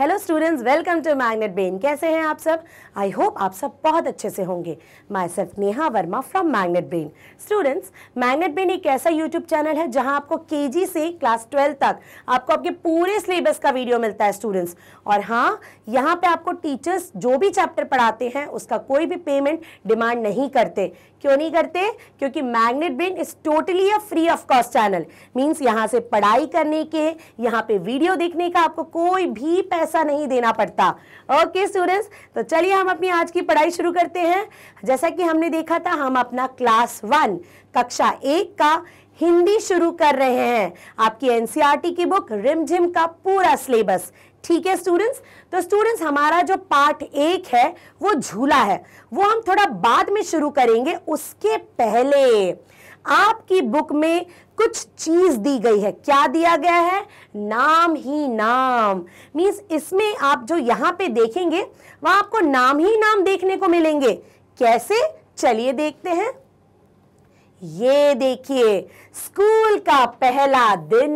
hello students welcome to Magnet Brains कैसे हैं आप सब आई होप आप सब बहुत अच्छे से होंगे myself Neha Verma from Magnet Brains students Magnet Brains एक ऐसा यूट्यूब चैनल है जहां आपको केजी से क्लास ट्वेल्व तक आपको आपके पूरे सिलेबस का वीडियो मिलता है स्टूडेंट्स और हाँ यहाँ पे आपको टीचर्स जो भी चैप्टर पढ़ाते हैं उसका कोई भी पेमेंट डिमांड नहीं करते क्यों नहीं करते क्योंकि Magnet Brains is totally a free of cost channel means यहाँ से पढ़ाई करने के यहाँ पे वीडियो देखने का आपको कोई भी पैसा पैसा नहीं देना पड़ता ओके स्टूडेंट्स तो चलिए हम अपनी आज की पढ़ाई शुरू करते हैं जैसा कि हमने देखा था हम अपना क्लास वन कक्षा एक का हिंदी शुरू कर रहे हैं आपकी एनसीईआरटी e की बुक रिमझिम का पूरा सिलेबस ठीक है स्टूडेंट्स तो स्टूडेंट्स हमारा जो पार्ट एक है वो झूला है वो हम थोड़ा बाद में शुरू करेंगे उसके पहले आपकी बुक में कुछ चीज दी गई है क्या दिया गया है नाम ही नाम मीन्स इसमें आप जो यहाँ पे देखेंगे वहां आपको नाम ही नाम देखने को मिलेंगे कैसे चलिए देखते हैं ये देखिए स्कूल का पहला दिन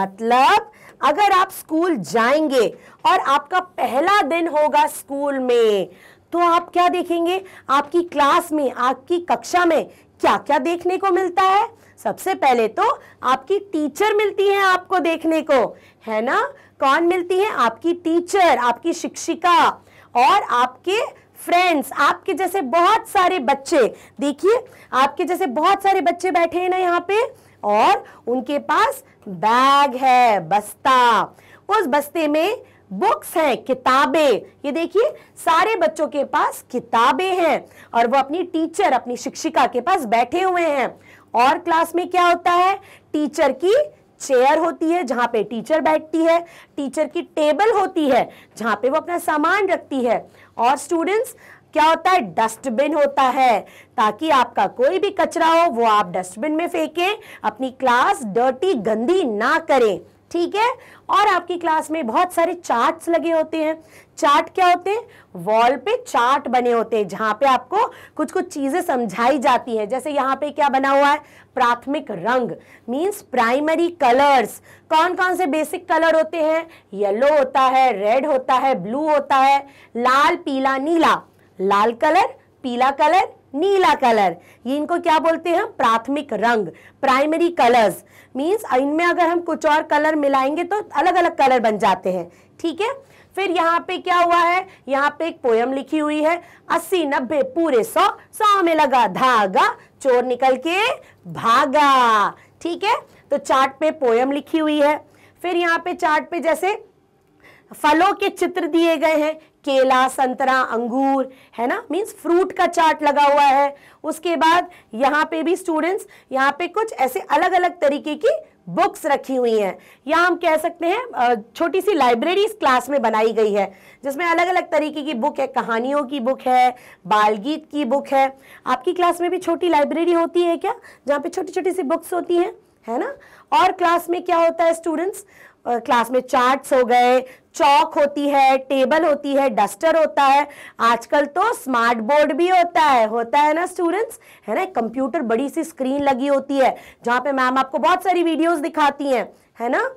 मतलब अगर आप स्कूल जाएंगे और आपका पहला दिन होगा स्कूल में तो आप क्या देखेंगे आपकी क्लास में आपकी कक्षा में क्या क्या देखने को मिलता है सबसे पहले तो आपकी टीचर मिलती है आपको देखने को है ना कौन मिलती है आपकी टीचर आपकी शिक्षिका और आपके फ्रेंड्स आपके जैसे बहुत सारे बच्चे देखिए आपके जैसे बहुत सारे बच्चे बैठे हैं ना यहाँ पे और उनके पास बैग है बस्ता उस बस्ते में बुक्स हैं किताबें ये देखिए सारे बच्चों के पास किताबें हैं और वो अपनी टीचर अपनी शिक्षिका के पास बैठे हुए हैं और क्लास में क्या होता है टीचर की चेयर होती है जहां पे टीचर बैठती है टीचर की टेबल होती है जहां पे वो अपना सामान रखती है और स्टूडेंट्स क्या होता है डस्टबिन होता है ताकि आपका कोई भी कचरा हो वो आप डस्टबिन में फेंकें अपनी क्लास डर्टी गंदी ना करें ठीक है और आपकी क्लास में बहुत सारे चार्ट्स लगे होते हैं चार्ट क्या होते हैं वॉल पे चार्ट बने होते हैं जहाँ पे आपको कुछ कुछ चीज़ें समझाई जाती हैं जैसे यहाँ पे क्या बना हुआ है प्राथमिक रंग मींस प्राइमरी कलर्स कौन कौन से बेसिक कलर होते हैं येलो होता है रेड होता है ब्लू होता है लाल पीला नीला लाल कलर पीला कलर नीला कलर ये इनको क्या बोलते हैं प्राथमिक रंग प्राइमरी कलर्स मींस इनमें अगर हम कुछ और कलर मिलाएंगे तो अलग अलग कलर बन जाते हैं ठीक है फिर यहाँ पे क्या हुआ है यहाँ पे एक पोयम लिखी हुई है अस्सी नब्बे पूरे सौ सौ में लगा धागा चोर निकल के भागा ठीक है तो चार्ट पे पोयम लिखी हुई है फिर यहाँ पे चार्ट पे जैसे फलों के चित्र दिए गए हैं केला संतरा अंगूर है ना मीन्स फ्रूट का चार्ट लगा हुआ है उसके बाद यहाँ पे भी स्टूडेंट्स यहाँ पे कुछ ऐसे अलग अलग तरीके की बुक्स रखी हुई हैं या हम कह सकते हैं छोटी सी लाइब्रेरी क्लास में बनाई गई है जिसमें अलग अलग तरीके की बुक है कहानियों की बुक है बालगीत की बुक है आपकी क्लास में भी छोटी लाइब्रेरी होती है क्या जहाँ पे छोटी छोटी सी बुक्स होती हैं है ना और क्लास में क्या होता है स्टूडेंट्स क्लास में चार्ट्स हो गए चौक होती है टेबल होती है डस्टर होता है आजकल तो स्मार्ट बोर्ड भी होता है होता है ना स्टूडेंट्स है ना कंप्यूटर बड़ी सी स्क्रीन लगी होती है जहाँ पे मैम आपको बहुत सारी वीडियोस दिखाती हैं है ना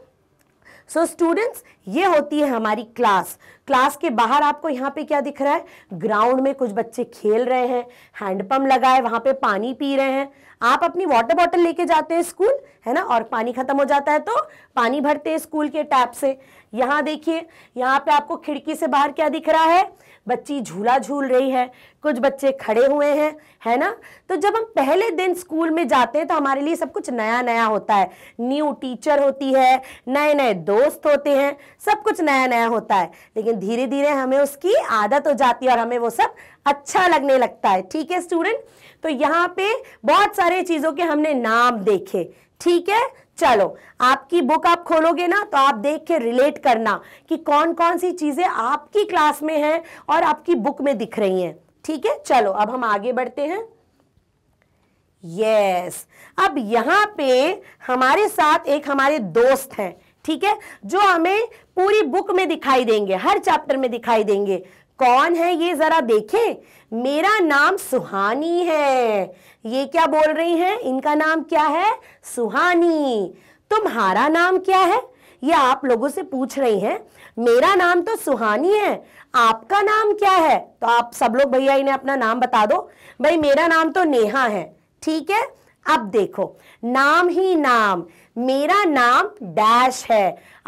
सो so, स्टूडेंट्स ये होती है हमारी क्लास क्लास के बाहर आपको यहाँ पे क्या दिख रहा है ग्राउंड में कुछ बच्चे खेल रहे हैं हैंडपम्प लगाए है पे पानी पी रहे हैं आप अपनी वाटर बॉटल लेके जाते हैं स्कूल है ना और पानी खत्म हो जाता है तो पानी भरते हैं स्कूल के टैप से यहाँ देखिए यहाँ पे आपको खिड़की से बाहर क्या दिख रहा है बच्ची झूला झूल रही है कुछ बच्चे खड़े हुए हैं है ना तो जब हम पहले दिन स्कूल में जाते हैं तो हमारे लिए सब कुछ नया नया होता है न्यू टीचर होती है नए नए दोस्त होते हैं सब कुछ नया नया होता है लेकिन धीरे धीरे हमें उसकी आदत हो जाती है और हमें वो सब अच्छा लगने लगता है ठीक है स्टूडेंट तो यहाँ पे बहुत सारे चीज़ों के हमने नाम देखे ठीक है चलो आपकी बुक आप खोलोगे ना तो आप देख के रिलेट करना कि कौन कौन सी चीज़ें आपकी क्लास में हैं और आपकी बुक में दिख रही हैं ठीक है चलो अब हम आगे बढ़ते हैं यस अब यहां पे हमारे साथ एक हमारे दोस्त हैं ठीक है जो हमें पूरी बुक में दिखाई देंगे हर चैप्टर में दिखाई देंगे कौन है ये जरा देखें मेरा नाम सुहानी है ये क्या बोल रही हैं इनका नाम क्या है सुहानी तुम्हारा नाम क्या है ये आप लोगों से पूछ रही हैं मेरा नाम तो सुहानी है आपका नाम क्या है तो आप सब लोग भैया इन्हें अपना नाम बता दो भाई मेरा नाम तो नेहा है ठीक है अब देखो नाम ही नाम मेरा नाम डैश है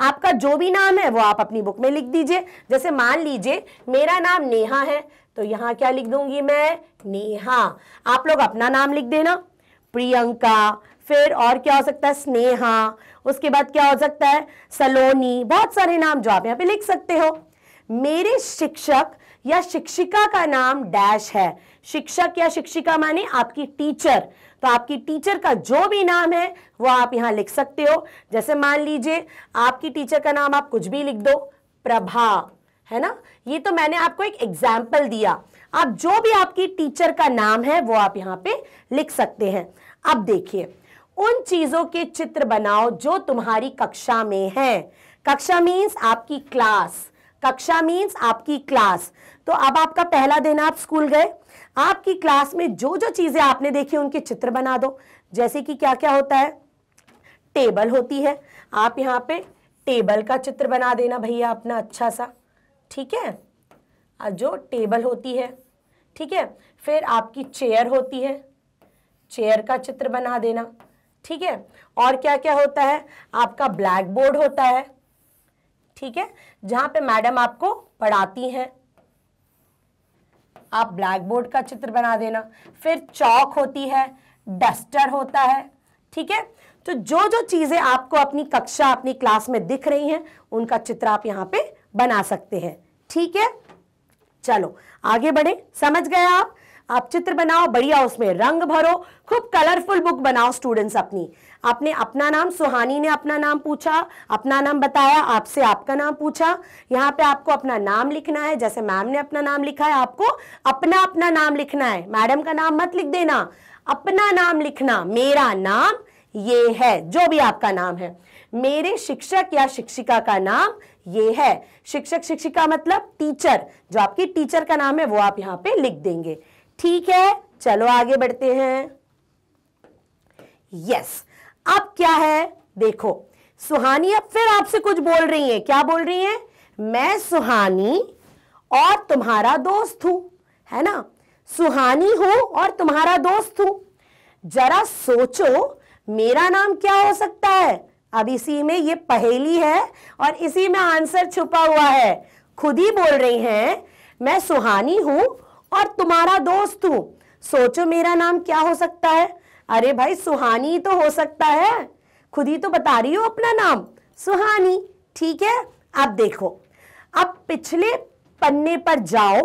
आपका जो भी नाम है वो आप अपनी बुक में लिख दीजिए जैसे मान लीजिए मेरा नाम नेहा है तो यहाँ क्या लिख दूंगी मैं नेहा आप लोग अपना नाम लिख देना प्रियंका फिर और क्या हो सकता है स्नेहा उसके बाद क्या हो सकता है सलोनी बहुत सारे नाम जो आप यहाँ पे लिख सकते हो मेरे शिक्षक या शिक्षिका का नाम डैश है शिक्षक या शिक्षिका माने आपकी टीचर तो आपकी टीचर का जो भी नाम है वो आप यहाँ लिख सकते हो जैसे मान लीजिए आपकी टीचर का नाम आप कुछ भी लिख दो प्रभा है ना ये तो मैंने आपको एक एग्जाम्पल दिया आप जो भी आपकी टीचर का नाम है वो आप यहाँ पे लिख सकते हैं अब देखिए उन चीज़ों के चित्र बनाओ जो तुम्हारी कक्षा में है कक्षा मीन्स आपकी क्लास कक्षा मीन्स आपकी क्लास तो अब आपका पहला दिन आप स्कूल गए आपकी क्लास में जो जो चीज़ें आपने देखी उनके चित्र बना दो जैसे कि क्या क्या होता है टेबल होती है आप यहाँ पे टेबल का चित्र बना देना भैया अपना अच्छा सा ठीक है और जो टेबल होती है ठीक है फिर आपकी चेयर होती है चेयर का चित्र बना देना ठीक है और क्या क्या होता है आपका ब्लैक बोर्ड होता है ठीक है जहाँ पे मैडम आपको पढ़ाती हैं आप ब्लैक बोर्ड का चित्र बना देना फिर चौक होती है डस्टर होता है ठीक है तो जो जो चीज़ें आपको अपनी कक्षा अपनी क्लास में दिख रही हैं उनका चित्र आप यहाँ पे बना सकते हैं ठीक है चलो आगे बढ़े समझ गए आप आप चित्र बनाओ बढ़िया उसमें रंग भरो खूब कलरफुल बुक बनाओ स्टूडेंट्स अपनी आपने अपना नाम सुहानी ने अपना नाम पूछा अपना नाम बताया आपसे आपका नाम पूछा यहाँ पे आपको अपना नाम लिखना है जैसे मैम ने अपना नाम लिखा है आपको अपना अपना नाम लिखना है मैडम का नाम मत लिख देना अपना नाम लिखना मेरा नाम ये है जो भी आपका नाम है मेरे शिक्षक या शिक्षिका का नाम ये है शिक्षक शिक्षिका मतलब टीचर जो आपकी टीचर का नाम है वो आप यहाँ पे लिख देंगे ठीक है चलो आगे बढ़ते हैं यस अब क्या है देखो सुहानी अब फिर आपसे कुछ बोल रही है क्या बोल रही है मैं सुहानी और तुम्हारा दोस्त हूं है ना सुहानी हूं और तुम्हारा दोस्त हूं जरा सोचो मेरा नाम क्या हो सकता है अब इसी में ये पहेली है और इसी में आंसर छुपा हुआ है खुद ही बोल रही हैं मैं सुहानी हूं और तुम्हारा दोस्त हूं सोचो मेरा नाम क्या हो सकता है अरे भाई सुहानी तो हो सकता है खुद ही तो बता रही हो अपना नाम सुहानी ठीक है अब देखो अब पिछले पन्ने पर जाओ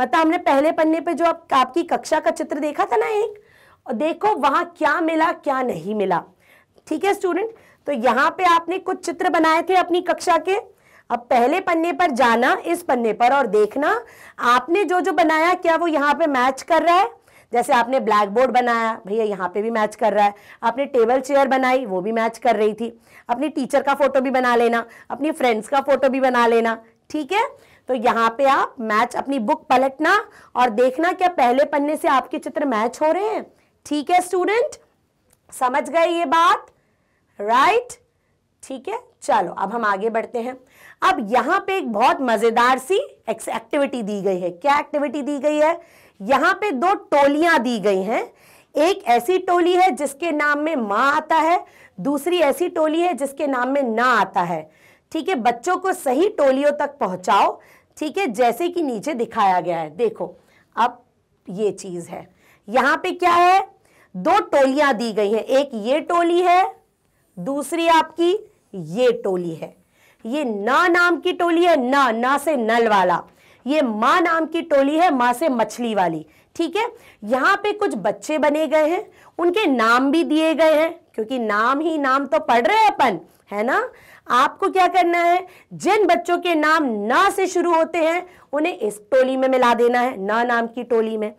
मतलब हमने पहले पन्ने पे जो आप, आपकी कक्षा का चित्र देखा था ना एक और देखो वहां क्या मिला क्या नहीं मिला ठीक है स्टूडेंट तो यहाँ पे आपने कुछ चित्र बनाए थे अपनी कक्षा के अब पहले पन्ने पर जाना इस पन्ने पर और देखना आपने जो जो बनाया क्या वो यहाँ पे मैच कर रहा है जैसे आपने ब्लैक बोर्ड बनाया भैया यहाँ पे भी मैच कर रहा है आपने टेबल चेयर बनाई वो भी मैच कर रही थी अपनी टीचर का फोटो भी बना लेना अपनी फ्रेंड्स का फोटो भी बना लेना ठीक है तो यहाँ पे आप मैच अपनी बुक पलटना और देखना क्या पहले पन्ने से आपके चित्र मैच हो रहे हैं ठीक है स्टूडेंट समझ गए ये बात राइट ठीक है चलो अब हम आगे बढ़ते हैं अब यहां पे एक बहुत मजेदार सी एक्टिविटी दी गई है क्या एक्टिविटी दी गई है यहां पे दो टोलियां दी गई हैं एक ऐसी टोली है जिसके नाम में माँ आता है दूसरी ऐसी टोली है जिसके नाम में ना आता है ठीक है बच्चों को सही टोलियों तक पहुंचाओ ठीक है जैसे कि नीचे दिखाया गया है देखो अब ये चीज है यहां पे क्या है दो टोलियां दी गई हैं एक ये टोली है दूसरी आपकी ये टोली है ये ना नाम की टोली है ना ना से नल वाला ये माँ नाम की टोली है माँ से मछली वाली ठीक है यहाँ पे कुछ बच्चे बने गए हैं उनके नाम भी दिए गए हैं क्योंकि नाम ही नाम तो पढ़ रहे हैं अपन है ना आपको क्या करना है जिन बच्चों के नाम ना से शुरू होते हैं उन्हें इस टोली में मिला देना है ना नाम की टोली में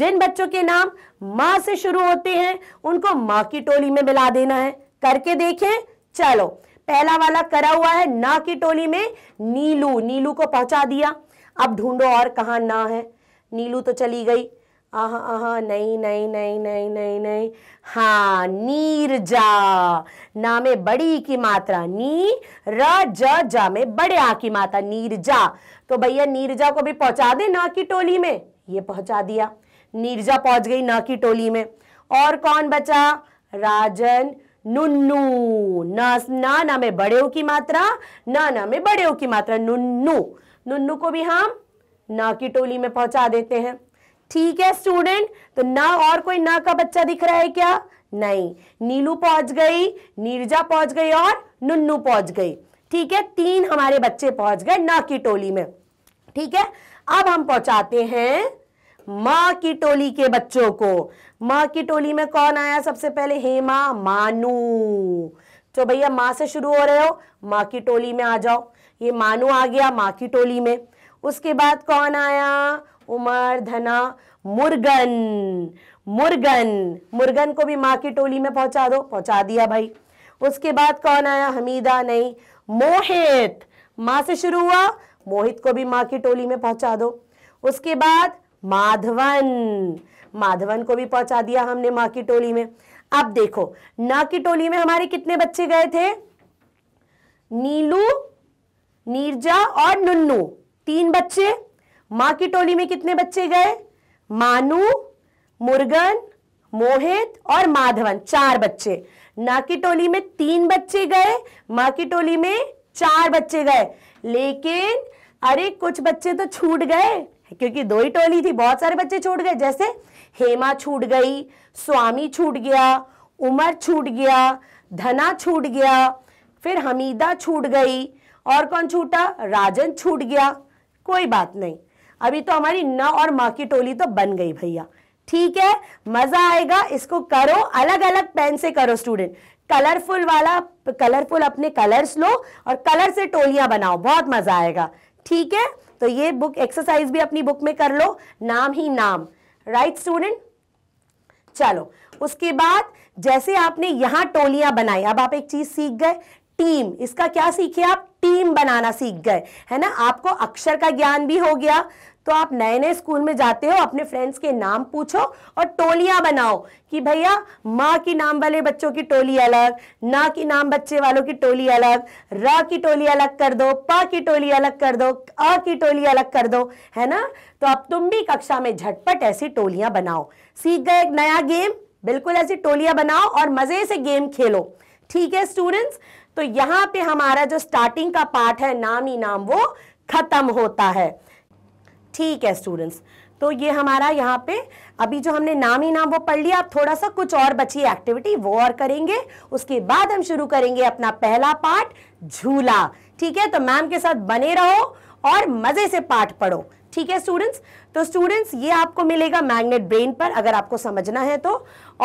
जिन बच्चों के नाम माँ से शुरू होते हैं उनको माँ की टोली में मिला देना है करके देखें चलो पहला वाला करा हुआ है ना की टोली में नीलू नीलू को पहुंचा दिया अब ढूंढो और कहा ना है नीलू तो चली गई आह आह नहीं नहीं नहीं नहीं नहीं नहीं हाँ नीरजा ना में बड़ी की मात्रा नी र ज जा में बड़े आ की मात्रा नीरजा तो भैया नीरजा को भी पहुंचा दे ना की टोली में ये पहुंचा दिया नीरजा पहुंच गई ना की टोली में और कौन बचा राजन नुन्नू ना ना ना में बड़े की मात्रा ना ना में बड़े की मात्रा नुन्नू नुन्नू को भी हम ना की टोली में पहुंचा देते हैं ठीक है स्टूडेंट तो ना और कोई ना का बच्चा दिख रहा है क्या नहीं नीलू पहुंच गई नीरजा पहुंच गई और नुन्नू पहुंच गई ठीक है तीन हमारे बच्चे पहुंच गए ना की टोली में ठीक है अब हम पहुंचाते हैं माँ की टोली के बच्चों को माँ की टोली में कौन आया सबसे पहले हेमा मानू तो भैया माँ से शुरू हो रहे हो माँ की टोली में आ जाओ ये मानू आ गया माँ की टोली में उसके बाद कौन आया उमर धना मुर्गन मुर्गन मुर्गन को भी माँ की टोली में पहुंचा दो पहुंचा दिया भाई उसके बाद कौन आया हमीदा नहीं मोहित माँ से शुरू हुआ मोहित को भी माँ की टोली में पहुंचा दो उसके बाद माधवन माधवन को भी पहुंचा दिया हमने माँ की टोली में अब देखो न की टोली में हमारे कितने बच्चे गए थे नीलू नीरजा और नुन्नू तीन बच्चे माँ की टोली में कितने बच्चे गए मानू मुर्गन मोहित और माधवन चार बच्चे ना की टोली में तीन बच्चे गए माँ की टोली में चार बच्चे गए लेकिन अरे कुछ बच्चे तो छूट गए क्योंकि दो ही टोली थी बहुत सारे बच्चे छूट गए जैसे हेमा छूट गई स्वामी छूट गया उमर छूट गया धना छूट गया फिर हमीदा छूट गई और कौन छूटा राजन छूट गया कोई बात नहीं अभी तो हमारी न और माँ की टोली तो बन गई भैया ठीक है मजा आएगा इसको करो अलग अलग पेन से करो स्टूडेंट कलरफुल वाला कलरफुल अपने कलर्स लो और कलर से टोलियां बनाओ बहुत मजा आएगा ठीक है तो ये बुक एक्सरसाइज भी अपनी बुक में कर लो नाम ही नाम राइट स्टूडेंट चलो उसके बाद जैसे आपने यहां टोलियां बनाई अब आप एक चीज सीख गए टीम इसका क्या सीखे आप टीम बनाना सीख गए है ना आपको अक्षर का ज्ञान भी हो गया तो आप नए नए स्कूल में जाते हो अपने फ्रेंड्स के नाम पूछो और टोलियां बनाओ कि भैया माँ की नाम वाले बच्चों की टोली अलग ना की नाम बच्चे वालों की टोली अलग र की टोली अलग कर दो प की टोली अलग कर दो अ की टोली अलग कर दो है ना तो अब तुम भी कक्षा में झटपट ऐसी टोलियां बनाओ सीख गए एक नया गेम बिल्कुल ऐसी टोलियां बनाओ और मजे से गेम खेलो ठीक है स्टूडेंट्स तो यहाँ पे हमारा जो स्टार्टिंग का पार्ट है नाम ही नाम वो खत्म होता है ठीक है स्टूडेंट्स तो ये हमारा यहाँ पे अभी जो हमने नाम ही नाम वो पढ़ लिया अब थोड़ा सा कुछ और बची एक्टिविटी वो और करेंगे उसके बाद हम शुरू करेंगे अपना पहला पार्ट झूला ठीक है तो मैम के साथ बने रहो और मज़े से पाठ पढ़ो ठीक है स्टूडेंट्स तो स्टूडेंट्स ये आपको मिलेगा मैग्नेट ब्रेन पर अगर आपको समझना है तो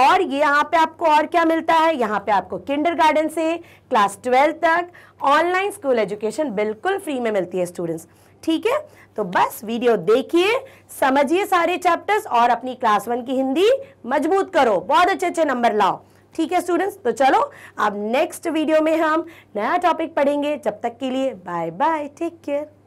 और ये यहाँ पे आपको और क्या मिलता है यहाँ पे आपको किंडर गार्डन से क्लास ट्वेल्थ तक ऑनलाइन स्कूल एजुकेशन बिल्कुल फ्री में मिलती है स्टूडेंट्स ठीक है तो बस वीडियो देखिए समझिए सारे चैप्टर्स और अपनी क्लास वन की हिंदी मजबूत करो बहुत अच्छे अच्छे नंबर लाओ ठीक है स्टूडेंट्स तो चलो अब नेक्स्ट वीडियो में हम नया टॉपिक पढ़ेंगे जब तक के लिए बाय बाय टेक केयर